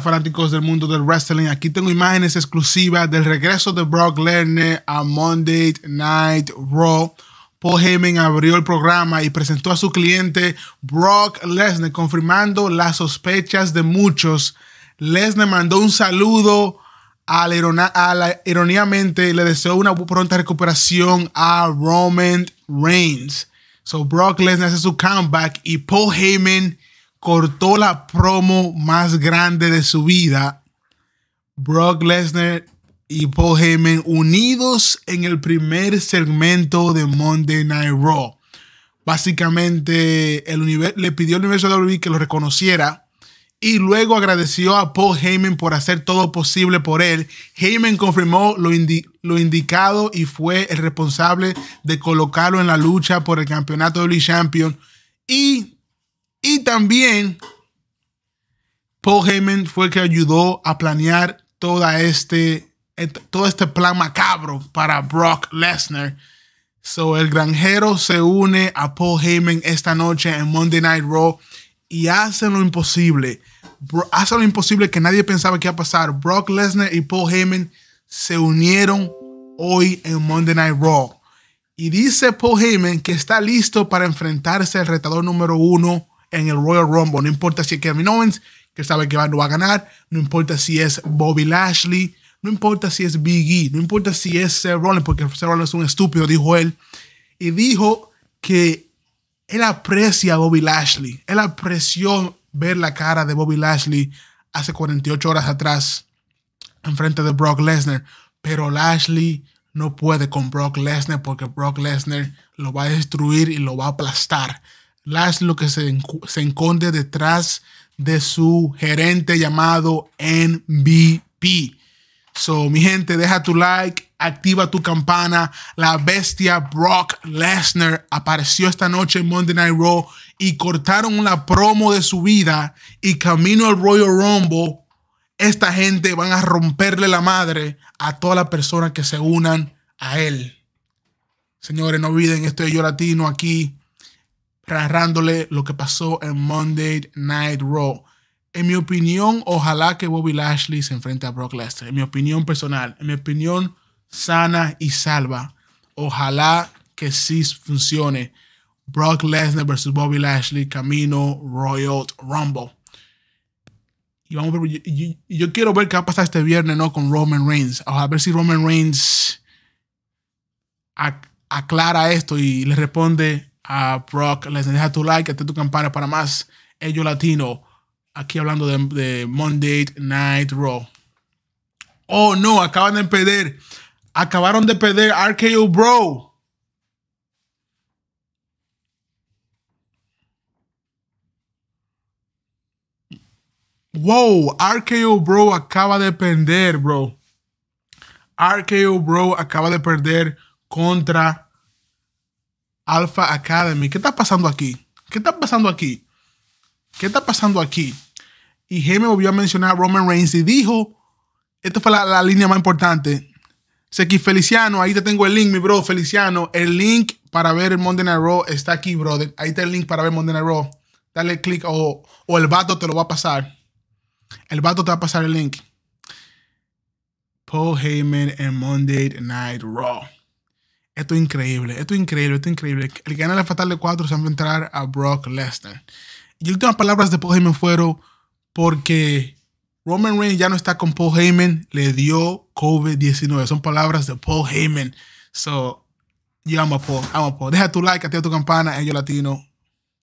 fanáticos del mundo del wrestling? Aquí tengo imágenes exclusivas del regreso de Brock Lesnar a Monday Night Raw. Paul Heyman abrió el programa y presentó a su cliente Brock Lesnar, confirmando las sospechas de muchos. Lesnar mandó un saludo a la, a la, le deseó una pronta recuperación a Roman Reigns. So Brock Lesnar hace su comeback y Paul Heyman cortó la promo más grande de su vida. Brock Lesnar y Paul Heyman unidos en el primer segmento de Monday Night Raw. Básicamente, el le pidió al universo WWE que lo reconociera y luego agradeció a Paul Heyman por hacer todo posible por él. Heyman confirmó lo, indicado y fue el responsable de colocarlo en la lucha por el campeonato de WWE Champion. Y y también Paul Heyman fue el que ayudó a planear este, eh, todo este plan macabro para Brock Lesnar. So, el granjero se une a Paul Heyman esta noche en Monday Night Raw y hace lo imposible. Hace lo imposible que nadie pensaba que iba a pasar. Brock Lesnar y Paul Heyman se unieron hoy en Monday Night Raw. Y dice Paul Heyman que está listo para enfrentarse al retador número uno en el Royal Rumble. No importa si es Kevin Owens, que sabe que va, a ganar. No importa si es Bobby Lashley. No importa si es Big E. No importa si es Seth Rollins, porque Seth Rollins es un estúpido, dijo él. Y dijo que él aprecia a Bobby Lashley. Él apreció ver la cara de Bobby Lashley hace 48 horas atrás en frente de Brock Lesnar. Pero Lashley no puede con Brock Lesnar porque Brock Lesnar lo va a destruir y lo va a aplastar lo que se, se detrás de su gerente llamado MVP. So, mi gente, deja tu like, activa tu campana. La bestia Brock Lesnar apareció esta noche en Monday Night Raw y cortaron la promo de su vida y camino al Royal Rumble. Esta gente van a romperle la madre a toda la persona que se unan a él. Señores, no olviden, estoy yo latino aquí Rarrándole lo que pasó en Monday Night Raw. En mi opinión, ojalá que Bobby Lashley se enfrente a Brock Lesnar. En mi opinión personal, en mi opinión sana y salva. Ojalá que sí funcione. Brock Lesnar versus Bobby Lashley, camino Royal Rumble. Y vamos a ver, yo, quiero ver qué va a pasar este viernes ¿no? con Roman Reigns. a ver si Roman Reigns aclara esto y le responde a Brock, les deja tu like, hasta tu campana para más Ello Latino. Aquí hablando de, de Monday Night Raw. Oh no, acaban de perder. Acabaron de perder RKO Bro. Wow, RKO Bro acaba de perder, bro. RKO Bro acaba de perder contra Alpha Academy. ¿Qué está pasando aquí? ¿Qué está pasando aquí? ¿Qué está pasando aquí? Y Jaime volvió a mencionar a Roman Reigns y dijo, esta fue la, línea más importante. Seki Feliciano, ahí te tengo el link, mi bro, Feliciano. El link para ver el Monday Night Raw está aquí, brother. Ahí está el link para ver Monday Night Raw. Dale click o, o el vato te lo va a pasar. El vato te va a pasar el link. Paul Heyman en Monday Night Raw. Esto es increíble, esto es increíble, esto es increíble. El que gana la Fatal de 4 se va a enfrentar a Brock Lesnar. Y últimas palabras de Paul Heyman fueron porque Roman Reigns ya no está con Paul Heyman, le dio COVID-19. Son palabras de Paul Heyman. So, yo amo a Paul, amo a Paul. Deja tu like, activa tu campana, en Yo Latino.